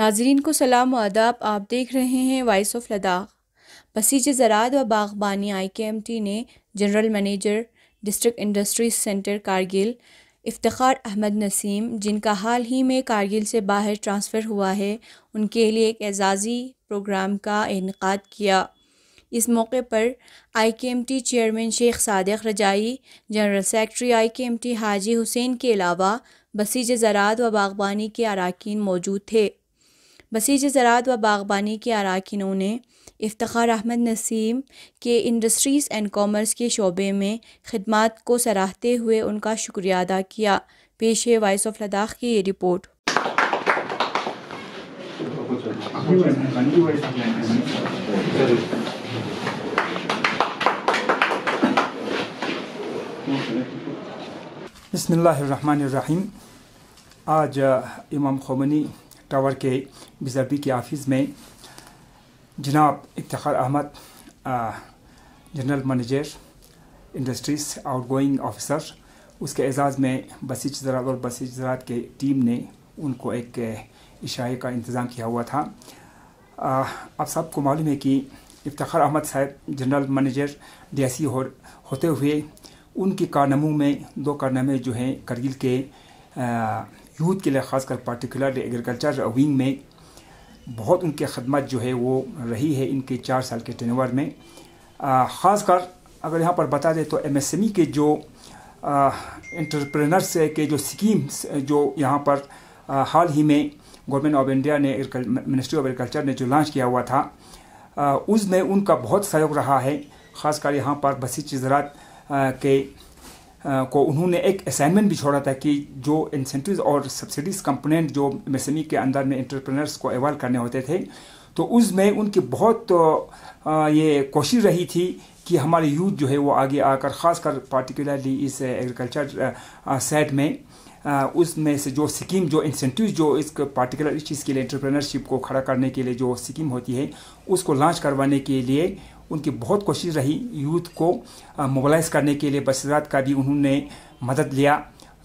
नाजरीन को सलाम आदाब आप देख रहे हैं वॉइस ऑफ लद्दाख बसीज ज़रात व बागबानी आई के एम टी ने general manager district industries centre Kargil Iftar Ahmad Naseem जिनका हाल ही में कारगिल से बाहर ट्रांसफ़र हुआ है उनके लिए एक एजाज़ी प्रोग्राम का इनका किया इस मौके पर I K M T chairman Sheikh Sadiq Rajai general secretary I K M T हाजी हुसैन के अलावा बसीज ज़रात व बागबानी के अरकान मौजूद थे बसीज ज़रात व बागबानी के अरकानों ने इफ्तार अहमद नसीम के इंडस्ट्रीज़ एंड कॉमर्स के शोबे में खदमात को सराहते हुए उनका शुक्रिया अदा किया पेश है वॉइस ऑफ लद्दाख की ये रिपोर्ट बसमीम आज इमाम खोमनी टावर के बीजेपी के ऑफिस में जनाब Iftar Ahmad general manager industries outgoing officer उसके एजाज़ में बसी ज़रात और बसी ज़रात के टीम ने उनको एक इशारे का इंतज़ाम किया हुआ था आप सबको मालूम है कि इफ्तार अहमद साहब जनरल मैनेजर डी हो, होते हुए उनके कारनामों में दो कारनामे जो हैं करगिल के यूथ के लिए ख़ासकर पार्टिकुलरली एग्रीकल्चर विंग में बहुत उनके खदमत जो है वो रही है इनके चार साल के टनवर में ख़ासकर अगर यहाँ पर बता दें तो ई e के जो इंटरप्रेनर्स के जो स्कीम्स जो यहाँ पर आ, हाल ही में गवर्नमेंट ऑफ इंडिया ने मिनिस्ट्री ऑफ एग्रीकल्चर ने जो लॉन्च किया हुआ था उसमें उनका बहुत सहयोग रहा है ख़ासकर यहाँ पर बसी ज़रात के को उन्होंने एक असाइनमेंट भी छोड़ा था कि जो इंसेंटिव और सब्सिडीज कंपोनेंट जो एम के अंदर में इंटरप्रेनर्स को अवॉल करने होते थे तो उसमें उनकी बहुत ये कोशिश रही थी कि हमारे यूथ जो है वो आगे आकर खासकर पार्टिकुलरली इस एग्रीकल्चर सेट में उसमें से जो स्कीम जो इंसेंटिव जो इस पार्टिकुलर इस चीज़ के लिए इंटरप्रेनरशिप को खड़ा करने के लिए जो स्कीम होती है उसको लॉन्च करवाने के लिए उनकी बहुत कोशिश रही यूथ को मोबलाइज करने के लिए बसरात का भी उन्होंने मदद लिया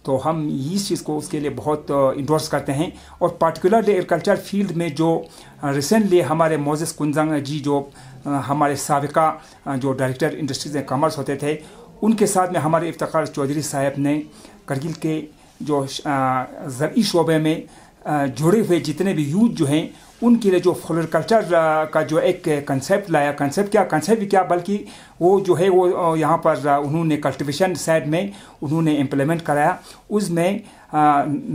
तो हम इस चीज़ को उसके लिए बहुत इंडोर्स करते हैं और पार्टिकुलरली एग्रीकल्चर फील्ड में जो रिसेंटली हमारे मोजिस कुंजंग जी जो हमारे सबका जो डायरेक्टर इंडस्ट्रीज एंड कॉमर्स होते थे उनके साथ में हमारे इफ्तार चौधरी साहब ने करगिल के जो जरिए शोबे में जुड़े हुए जितने भी यूथ जो हैं उनके लिए जो फ्लोर कल्चर का जो एक कंसेप्ट लाया कंसेप्ट क्या कंसेप्ट क्या बल्कि वो जो है वो यहाँ पर उन्होंने कल्टिवेशन साइड में उन्होंने इम्प्लीमेंट कराया उसमें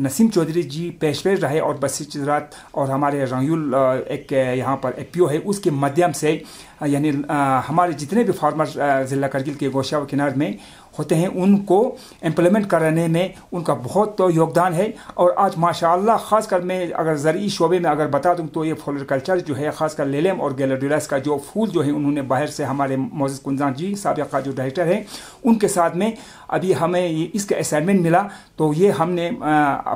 नसीम चौधरी जी पेश रहे और बसी चरात और हमारे रंगयुल एक यहाँ पर ए है उसके माध्यम से यानी हमारे जितने भी फार्मर ज़िला करगिल के गोशा व किनार में होते हैं उनको इम्प्लीमेंट कराने में उनका बहुत तो योगदान है और आज माशाल्लाह खासकर मैं अगर ज़रूरी शोबे में अगर बता दूँ तो ये फ्लोरिकल्चर जो है खासकर लेलेम और गैलोडिलास का जो फूल जो है उन्होंने बाहर से हमारे मोज कुंजान जी सबका जो डायरेक्टर हैं उनके साथ में अभी हमें ये इसका असाइनमेंट मिला तो ये हमने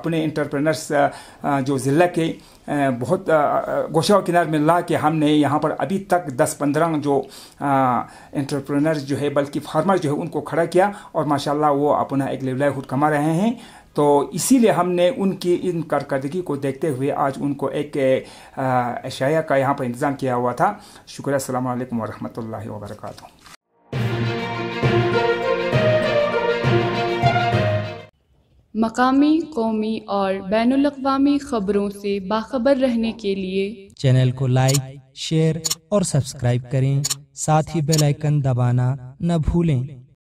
अपने इंटरप्रेनर्स जो ज़िला के बहुत गोशा किनार में ला के हमने यहाँ पर अभी तक 10-15 जो इंटरप्रेनर्स जो है बल्कि फार्मर जो है उनको खड़ा किया और माशाल्लाह वो अपना एक लेवलाइहुड कमा रहे हैं तो इसीलिए हमने उनकी इन कारकर्दगी को देखते हुए आज उनको एक अशाया का यहाँ पर इंतज़ाम किया हुआ था शुक्रिया अल्लाम वरम वर्का मकामी कौमी और बैन अवी खबरों से बाखबर रहने के लिए चैनल को लाइक शेयर और सब्सक्राइब करें साथ ही बेल आइकन दबाना न भूलें